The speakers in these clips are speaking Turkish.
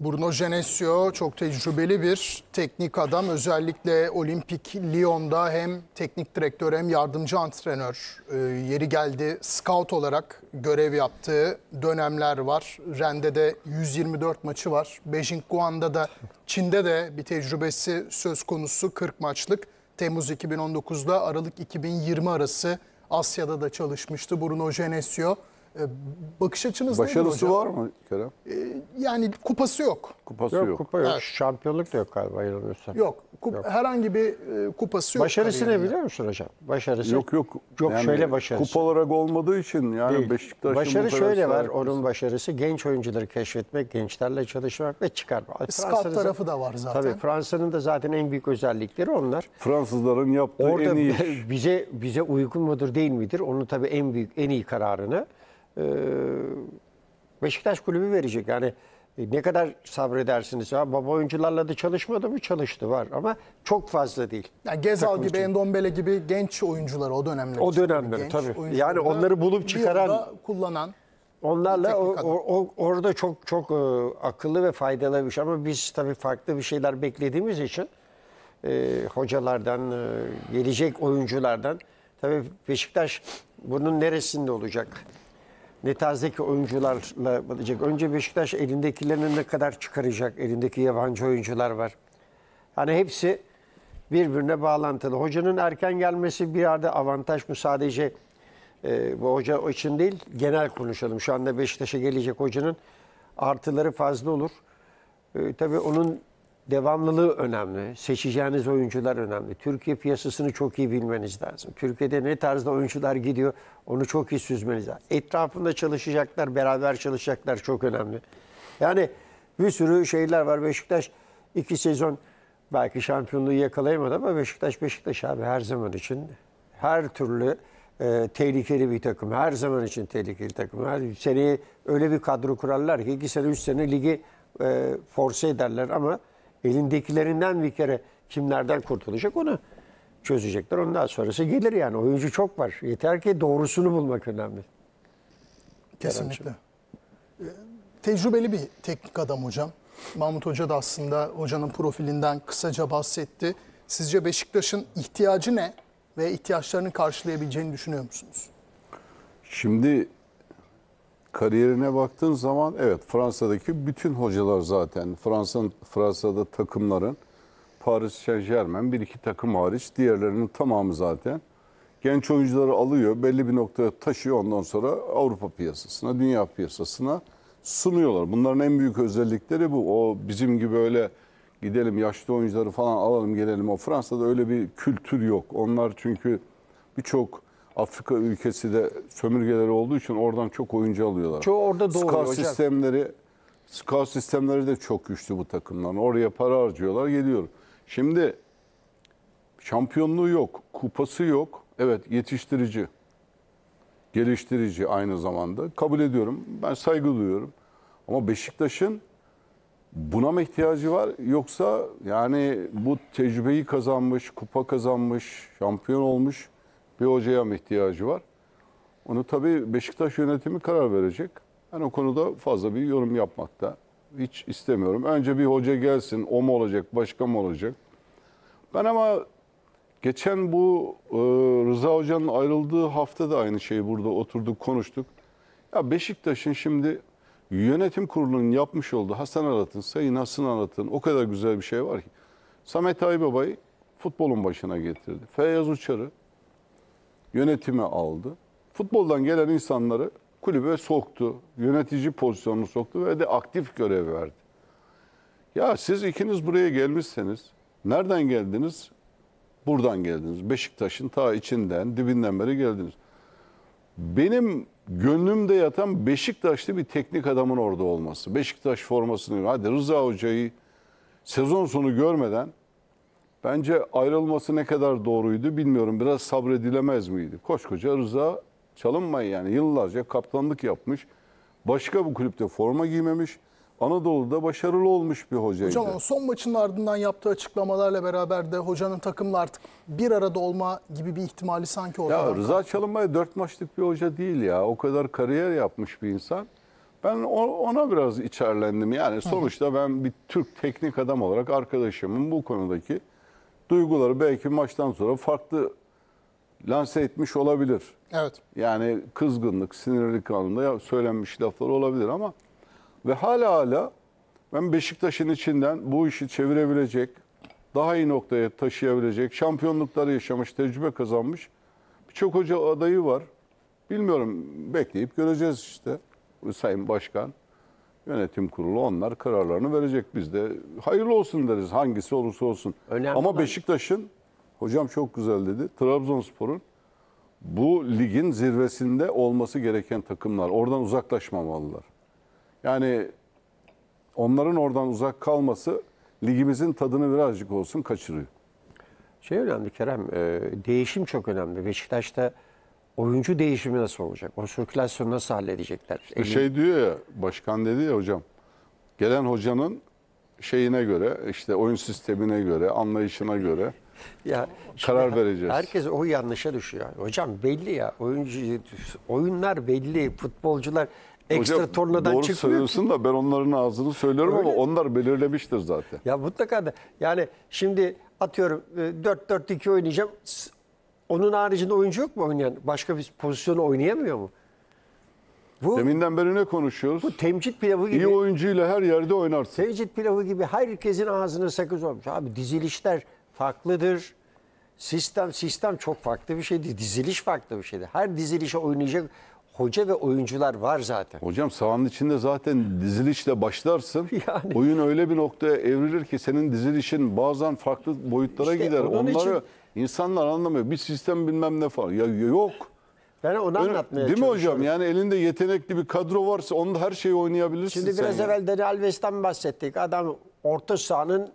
Bruno Genesio çok tecrübeli bir teknik adam. Özellikle Olimpik Lyon'da hem teknik direktör hem yardımcı antrenör e, yeri geldi. Scout olarak görev yaptığı dönemler var. Ren'de de 124 maçı var. Beijing Guan'da da Çin'de de bir tecrübesi söz konusu 40 maçlık. Temmuz 2019'da Aralık 2020 arası Asya'da da çalışmıştı Bruno Genesio. Ee, bakış açınız Başarısı var mı Kerem? Ee, yani kupası yok. Kupası yok. yok. Kupa yok. Evet. Şampiyonluk da yok galiba yanılmıyorsam. Yok. Kup yok. Herhangi bir e, kupası yok. Başarısı ne biliyor musun hocam? Başarısı yok. Yok yok. Yani şöyle başarısı. Kupa olarak olmadığı için yani Değil. Beşiktaş'ın Başarı şöyle var. Onun başarısı genç oyuncuları keşfetmek, gençlerle çalışmak ve çıkarma. Scout tarafı da var zaten. Tabii Fransa'nın da zaten en büyük özellikleri onlar. Fransızların yaptığı Orada en iyi. bize bize uygun mudur değil midir? Onu tabii en büyük en iyi kararını e, Beşiktaş kulübü verecek. Yani e, ne kadar sabredersiniz? Ya, baba oyuncularla da çalışmadı mı? Çalıştı var ama çok fazla değil. Yani Gezal gibi, Endombele gibi genç oyuncular o dönemler. O dönemler tabii. Yani onları bulup çıkaran. kullanan. Onlarla o, o, o, orada çok çok e, akıllı ve faydalı bir şey ama biz tabii farklı bir şeyler beklediğimiz için e, hocalardan, e, gelecek oyunculardan tabii Beşiktaş bunun neresinde olacak? ne tarzdaki oyuncularla bakacak. Önce Beşiktaş elindekilerini ne kadar çıkaracak? Elindeki yabancı oyuncular var. Hani hepsi birbirine bağlantılı. Hocanın erken gelmesi bir yerde avantaj mı? Sadece e, bu hoca için değil, genel konuşalım. Şu anda Beşiktaş'a gelecek hocanın artıları fazla olur. E, tabii onun devamlılığı önemli. Seçeceğiniz oyuncular önemli. Türkiye piyasasını çok iyi bilmeniz lazım. Türkiye'de ne tarzda oyuncular gidiyor onu çok iyi süzmeniz lazım. Etrafında çalışacaklar, beraber çalışacaklar çok önemli. Yani bir sürü şeyler var. Beşiktaş iki sezon belki şampiyonluğu yakalayamadı ama Beşiktaş Beşiktaş abi her zaman için her türlü e, tehlikeli bir takım. Her zaman için tehlikeli takım. Her seneye öyle bir kadro kurarlar ki iki sene üç sene ligi e, force ederler ama Elindekilerinden bir kere kimlerden kurtulacak onu çözecekler. Ondan sonrası gelir yani. Oyuncu çok var. Yeter ki doğrusunu bulmak önemli. Kesinlikle. Ee, tecrübeli bir teknik adam hocam. Mahmut Hoca da aslında hocanın profilinden kısaca bahsetti. Sizce Beşiktaş'ın ihtiyacı ne ve ihtiyaçlarını karşılayabileceğini düşünüyor musunuz? Şimdi kariyerine baktığın zaman evet Fransa'daki bütün hocalar zaten Fransa'nın Fransa'da takımların Paris Saint Germain bir iki takım hariç diğerlerinin tamamı zaten genç oyuncuları alıyor belli bir noktaya taşıyor ondan sonra Avrupa piyasasına dünya piyasasına sunuyorlar. Bunların en büyük özellikleri bu. O bizim gibi öyle gidelim yaşlı oyuncuları falan alalım gelelim o Fransa'da öyle bir kültür yok. Onlar çünkü birçok Afrika ülkesi de sömürgeleri olduğu için oradan çok oyuncu alıyorlar. Çoğu orada doğuyor Scout hocam. sistemleri Scout sistemleri de çok güçlü bu takımdan. Oraya para harcıyorlar, geliyor. Şimdi şampiyonluğu yok, kupası yok. Evet, yetiştirici. Geliştirici aynı zamanda. Kabul ediyorum. Ben saygı duyuyorum. Ama Beşiktaş'ın buna mı ihtiyacı var yoksa yani bu tecrübeyi kazanmış, kupa kazanmış, şampiyon olmuş bir hocaya mı ihtiyacı var? Onu tabii Beşiktaş yönetimi karar verecek. Ben o konuda fazla bir yorum yapmakta hiç istemiyorum. Önce bir hoca gelsin, o mu olacak, başka mı olacak? Ben ama geçen bu e, Rıza Hoca'nın ayrıldığı hafta da aynı şeyi burada oturduk, konuştuk. Ya Beşiktaş'ın şimdi yönetim kurulunun yapmış olduğu Hasan Arat'ın, Sayın Hasan Arat'ın o kadar güzel bir şey var ki. Samet Aybaba'yı futbolun başına getirdi. Feyyaz Uçar'ı Yönetimi aldı. Futboldan gelen insanları kulübe soktu. Yönetici pozisyonunu soktu ve de aktif görev verdi. Ya siz ikiniz buraya gelmişseniz nereden geldiniz? Buradan geldiniz. Beşiktaş'ın ta içinden, dibinden beri geldiniz. Benim gönlümde yatan Beşiktaşlı bir teknik adamın orada olması. Beşiktaş formasını, hadi Rıza Hoca'yı sezon sonu görmeden Bence ayrılması ne kadar doğruydu bilmiyorum. Biraz sabredilemez miydi? Koskoca Rıza çalınmayı yani yıllarca kaptanlık yapmış. Başka bu kulüpte forma giymemiş. Anadolu'da başarılı olmuş bir hocaydı. Hocam son maçın ardından yaptığı açıklamalarla beraber de hocanın takımla artık bir arada olma gibi bir ihtimali sanki ortada. Ya Rıza Çalınbay dört maçlık bir hoca değil ya. O kadar kariyer yapmış bir insan. Ben ona biraz içerlendim. Yani sonuçta ben bir Türk teknik adam olarak arkadaşımın bu konudaki duyguları belki maçtan sonra farklı lanse etmiş olabilir. Evet. Yani kızgınlık, sinirlilik anında söylenmiş laflar olabilir ama ve hala hala ben Beşiktaş'ın içinden bu işi çevirebilecek, daha iyi noktaya taşıyabilecek, şampiyonlukları yaşamış, tecrübe kazanmış birçok hoca adayı var. Bilmiyorum bekleyip göreceğiz işte Sayın Başkan. Yönetim kurulu onlar kararlarını verecek biz de. Hayırlı olsun deriz hangisi olursa olsun. Önemli Ama Beşiktaş'ın, hocam çok güzel dedi, Trabzonspor'un bu ligin zirvesinde olması gereken takımlar. Oradan uzaklaşmamalılar. Yani onların oradan uzak kalması ligimizin tadını birazcık olsun kaçırıyor. Şey önemli Kerem, e, değişim çok önemli. Beşiktaş'ta oyuncu değişimi nasıl olacak? O sirkülasyonu nasıl halledecekler? İşte Elin... şey diyor ya başkan dedi ya hocam. Gelen hocanın şeyine göre işte oyun sistemine göre anlayışına göre ya karar vereceğiz. Herkes o yanlışa düşüyor. Hocam belli ya oyuncu oyunlar belli futbolcular ekstra Hocam, tornadan doğru çıkmıyor. Doğru söylüyorsun ki. da ben onların ağzını söylüyorum Öyle. ama onlar belirlemiştir zaten. Ya mutlaka da yani şimdi atıyorum 4-4-2 e, oynayacağım onun haricinde oyuncu yok mu oynayan? Başka bir pozisyonu oynayamıyor mu? Bu, Deminden beri ne konuşuyoruz? Bu temcit pilavı gibi. İyi oyuncuyla her yerde oynarsın. Temcit pilavı gibi herkesin ağzına sakız olmuş. Abi dizilişler farklıdır. Sistem sistem çok farklı bir şeydi. Diziliş farklı bir şeydi. Her dizilişe oynayacak hoca ve oyuncular var zaten. Hocam sahanın içinde zaten dizilişle başlarsın. Yani. Oyun öyle bir noktaya evrilir ki senin dizilişin bazen farklı boyutlara işte gider. Onları için İnsanlar anlamıyor. Bir sistem bilmem ne falan. Ya yok. Ben onu Öyle, anlatmaya Değil mi hocam? Yani elinde yetenekli bir kadro varsa onda her şeyi oynayabilirsin Şimdi biraz sen evvel Dani Alves'ten bahsettik. Adam orta sahanın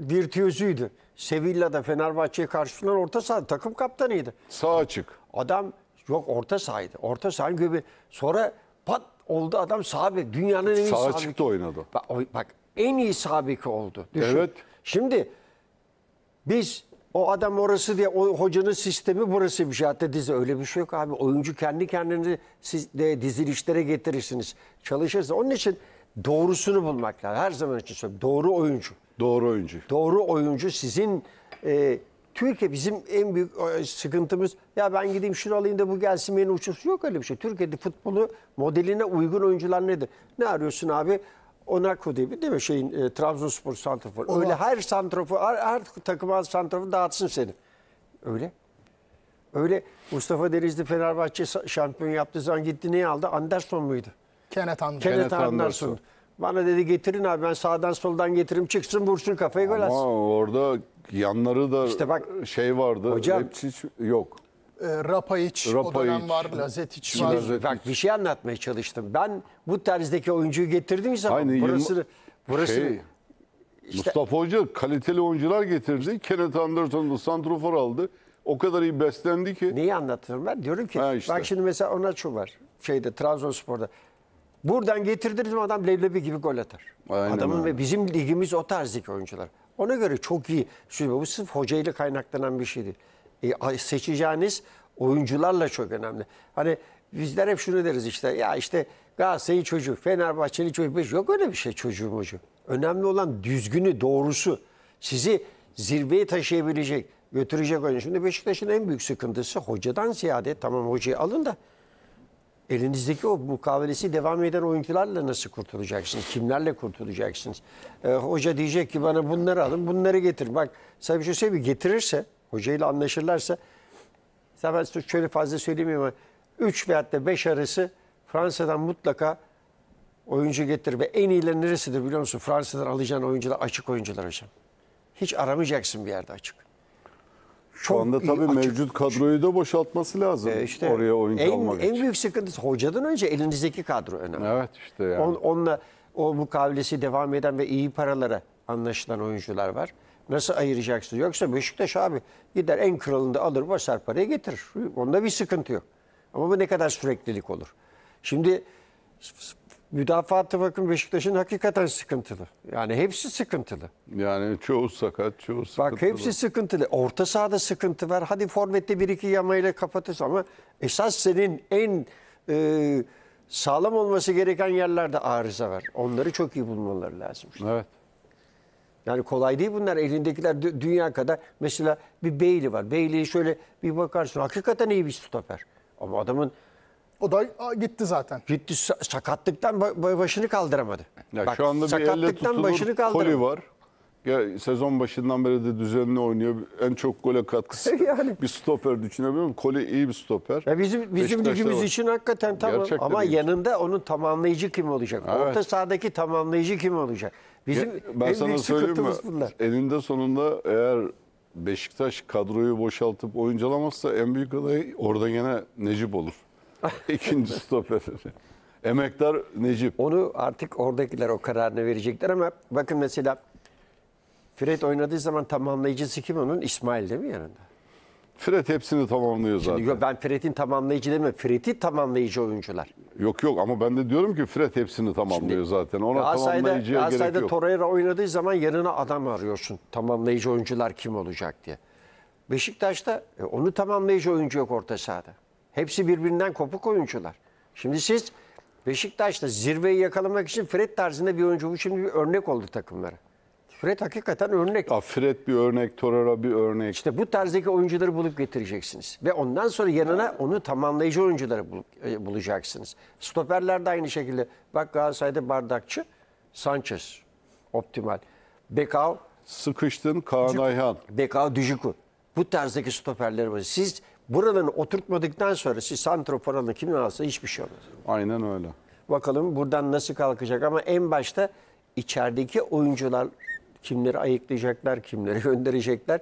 virtüözüydü. Sevilla'da Fenerbahçe'ye karşılanan orta saha takım kaptanıydı. Sağ açık. Adam yok orta sahaydı. Orta sahanın gibi. Sonra pat oldu adam sahibi Dünyanın en iyi sahibi. sağ açıkta beki. oynadı. Bak, bak en iyi sahibi oldu. Düşün. Evet. Şimdi biz o adam orası diye o hocanın sistemi burası bir burasıymış. Şey. Hatta dizi öyle bir şey yok abi. Oyuncu kendi kendini siz de dizilişlere getirirsiniz. Çalışırsınız. Onun için doğrusunu bulmak lazım. Her zaman için söylüyorum. Doğru oyuncu. Doğru oyuncu. Doğru oyuncu sizin e, Türkiye bizim en büyük e, sıkıntımız ya ben gideyim şunu alayım da bu gelsin beni uçursun. Yok öyle bir şey. Türkiye'de futbolu modeline uygun oyuncular nedir? Ne arıyorsun abi? Onako diye bir değil mi şeyin e, Trabzonspor santrofor. Öyle her santrofor her, her takıma santrofor dağıtsın seni. Öyle. Öyle Mustafa Denizli Fenerbahçe şampiyon yaptığı zaman gitti ne aldı? Anderson muydu? Kenneth Anderson. Kenneth, Anderson. Anderson. Bana dedi getirin abi ben sağdan soldan getirim çıksın vursun kafayı gol atsın. Ama orada yanları da işte bak, şey vardı. Hocam, Hepsi yok. E, Rapaiç, Rapaiç, o dönem var, Lazetiç var. Şimdi bak bir şey anlatmaya çalıştım. Ben bu tarzdaki oyuncuyu getirdiğim zaman Aynı burası, burası Şey, işte Mustafa Hoca kaliteli oyuncular getirdi. Kenneth Anderson da santrofor aldı. O kadar iyi beslendi ki. Neyi anlatıyorum ben? Diyorum ki Ha işte. bak şimdi mesela ona şu var. Şeyde Trabzonspor'da. Buradan getirdirdim adam leblebi gibi gol atar. Aynen Adamın öyle. ve bizim ligimiz o tarzdaki oyuncular. Ona göre çok iyi. Şimdi bu sırf hocayla kaynaklanan bir şey değil. E, seçeceğiniz oyuncularla çok önemli. Hani bizler hep şunu deriz işte ya işte Galatasaray'ın çocuk, Fenerbahçeli çocuk, yok öyle bir şey çocuğu çocuğu. Önemli olan düzgünü, doğrusu. Sizi zirveye taşıyabilecek, götürecek oyuncu. Şimdi Beşiktaş'ın en büyük sıkıntısı hocadan ziyade tamam hocayı alın da elinizdeki o mukavelesi devam eden oyuncularla nasıl kurtulacaksınız? Kimlerle kurtulacaksınız? Ee, hoca diyecek ki bana bunları alın, bunları getir. Bak sana bir şey söyleyeyim getirirse hocayla anlaşırlarsa ben şöyle fazla söylemeyeyim ama 3 veyahut da 5 arası Fransa'dan mutlaka oyuncu getir ve en iyiler neresidir biliyor musun? Fransa'dan alacağın oyuncular açık oyuncular hocam. Hiç aramayacaksın bir yerde açık. Şu Çok anda tabii açık. mevcut kadroyu da boşaltması lazım. E işte oraya oyuncu en, almak için. En büyük sıkıntısı hocadan önce elinizdeki kadro önemli. Evet işte yani. On, onunla o mukavilesi devam eden ve iyi paralara anlaşılan oyuncular var. Nasıl ayıracaksın? Yoksa Beşiktaş abi gider en kralında alır basar parayı getirir. Onda bir sıkıntı yok. Ama bu ne kadar süreklilik olur? Şimdi müdafaatı bakın Beşiktaş'ın hakikaten sıkıntılı. Yani hepsi sıkıntılı. Yani çoğu sakat, çoğu sıkıntılı. Bak hepsi sıkıntılı. Orta sahada sıkıntı var. Hadi formette bir iki yamayla kapatırsın ama esas senin en e, sağlam olması gereken yerlerde arıza var. Onları çok iyi bulmaları lazım. Işte. Evet. Yani kolay değil bunlar. Elindekiler dünya kadar. Mesela bir Bailey var. Bailey'i şöyle bir bakarsın. Hakikaten iyi bir stoper. Ama adamın O da gitti zaten. gitti sa- sakatlıktan başını kaldıramadı. Ya Bak, şu anda bir elle sakatlıktan başını tutulur koli var. Ya sezon başından beri de düzenli oynuyor. En çok gole katkısı Yani. bir stoper düşünebiliyor musun? Koli iyi bir stoper. Ya bizim bizim Beşiktaş'ta için hakikaten tamam Gerçekten ama iyi. yanında onun tamamlayıcı kim olacak? Evet. Orta sahadaki tamamlayıcı kim olacak? Bizim ya, ben en sana büyük söyleyeyim mi? Bunlar. Eninde sonunda eğer Beşiktaş kadroyu boşaltıp oyuncalamazsa en büyük aday orada gene Necip olur. İkinci stoper. Emektar Necip. Onu artık oradakiler o kararını verecekler ama bakın mesela Fred oynadığı zaman tamamlayıcısı kim onun? İsmail değil mi yanında? Fred hepsini tamamlıyor zaten. Şimdi yok, ben Fred'in tamamlayıcı demiyorum. Fred'i tamamlayıcı oyuncular. Yok yok ama ben de diyorum ki Fred hepsini tamamlıyor Şimdi, zaten. Ona Galatasaray'da, tamamlayıcıya Galatasaray'da gerek yok. Torreira oynadığı zaman yanına adam arıyorsun. Tamamlayıcı oyuncular kim olacak diye. Beşiktaş'ta e, onu tamamlayıcı oyuncu yok orta sahada. Hepsi birbirinden kopuk oyuncular. Şimdi siz Beşiktaş'ta zirveyi yakalamak için Fred tarzında bir oyuncu bu. Şimdi bir örnek oldu takımlara. Fred hakikaten örnek. Ya Fred bir örnek, Torara bir örnek. İşte bu tarzdaki oyuncuları bulup getireceksiniz. Ve ondan sonra yanına onu tamamlayıcı oyuncuları bulup, e, bulacaksınız. Stoperler de aynı şekilde. Bak Galatasaray'da Bardakçı, Sanchez optimal. Bekal. Sıkıştın Kaan Ayhan. Bekal, Düjüku. Bu tarzdaki stoperler var. Siz buralarını oturtmadıktan sonra siz santrofor alın kimin alsa hiçbir şey olmaz. Aynen öyle. Bakalım buradan nasıl kalkacak ama en başta içerideki oyuncular Kimleri ayıklayacaklar, kimleri gönderecekler.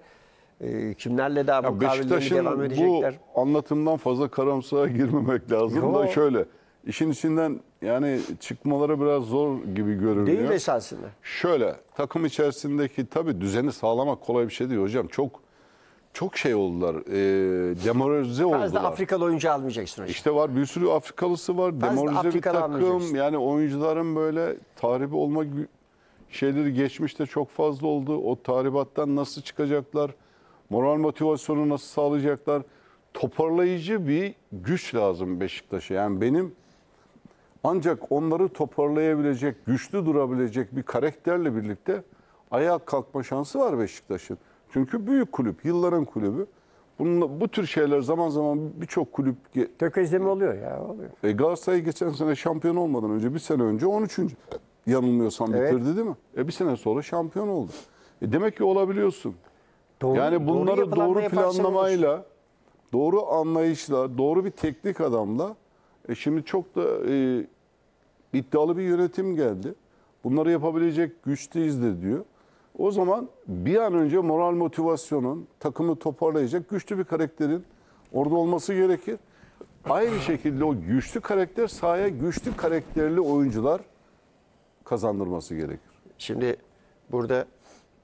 E, kimlerle daha bu Beşiktaş'ın devam edecekler. bu anlatımdan fazla karamsara girmemek lazım Yo. da şöyle. işin içinden yani çıkmaları biraz zor gibi görünüyor. Değil esasında. Şöyle takım içerisindeki tabii düzeni sağlamak kolay bir şey değil hocam. Çok çok şey oldular. E, demoralize oldular. Fazla Afrikalı oyuncu almayacaksın hocam. İşte var bir sürü Afrikalısı var. Demoralize bir takım. Yani oyuncuların böyle tahribi olma şeyleri geçmişte çok fazla oldu. O tahribattan nasıl çıkacaklar? Moral motivasyonu nasıl sağlayacaklar? Toparlayıcı bir güç lazım Beşiktaş'a. Yani benim ancak onları toparlayabilecek, güçlü durabilecek bir karakterle birlikte ayağa kalkma şansı var Beşiktaş'ın. Çünkü büyük kulüp, yılların kulübü. Bununla, bu tür şeyler zaman zaman birçok kulüp... Tökezleme oluyor ya. Oluyor. E Galatasaray geçen sene şampiyon olmadan önce, bir sene önce 13 yanılmıyorsam Evet. bitirdi değil mi? E bir sene sonra şampiyon oldu. E demek ki olabiliyorsun. Doğru- yani bunları doğru, yapılanma planlamayla, doğru anlayışla, doğru bir teknik adamla e şimdi çok da e, iddialı bir yönetim geldi. Bunları yapabilecek güçteyiz de diyor. O zaman bir an önce moral motivasyonun takımı toparlayacak güçlü bir karakterin orada olması gerekir. Aynı şekilde o güçlü karakter sahaya güçlü karakterli oyuncular kazandırması gerekir. Şimdi burada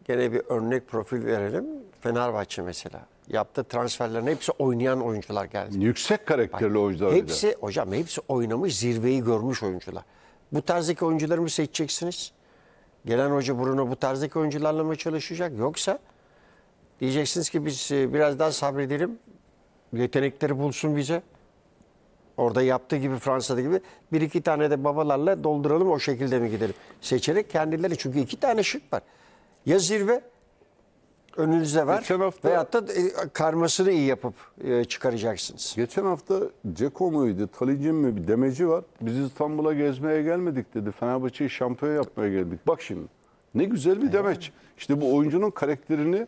gene bir örnek profil verelim. Fenerbahçe mesela. Yaptığı transferlerin hepsi oynayan oyuncular geldi. Yüksek karakterli oyuncular. Hepsi hocam. hocam hepsi oynamış, zirveyi görmüş oyuncular. Bu tarzdaki oyuncuları mı seçeceksiniz? Gelen hoca Bruno bu tarzdaki oyuncularla mı çalışacak? Yoksa diyeceksiniz ki biz e, biraz daha sabredelim. Yetenekleri bulsun bize. Orada yaptığı gibi Fransa'da gibi bir iki tane de babalarla dolduralım o şekilde mi gidelim? Seçerek kendileri çünkü iki tane şık var. Ya zirve önünüze var geçen hafta, veyahut da e, karmasını iyi yapıp e, çıkaracaksınız. Geçen hafta Ceko muydu, Talicim mi bir demeci var. Biz İstanbul'a gezmeye gelmedik dedi. Fenerbahçe'yi şampiyon yapmaya geldik. Bak şimdi ne güzel bir demeç. İşte bu oyuncunun karakterini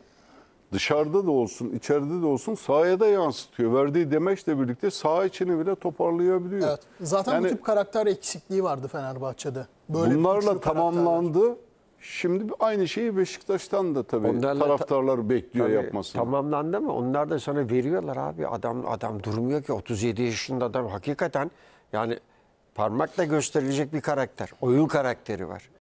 dışarıda da olsun, içeride de olsun sahaya da yansıtıyor. Verdiği demeçle birlikte saha içini bile toparlayabiliyor. Evet. Zaten yani, bu tip karakter eksikliği vardı Fenerbahçe'de. Böyle bunlarla tamamlandı. Şimdi aynı şeyi Beşiktaş'tan da tabii Onlarla taraftarlar ta bekliyor tabii, yapmasını. Tamamlandı mı? Onlar da sana veriyorlar abi. Adam adam durmuyor ki 37 yaşında adam hakikaten yani parmakla gösterilecek bir karakter. Oyun karakteri var.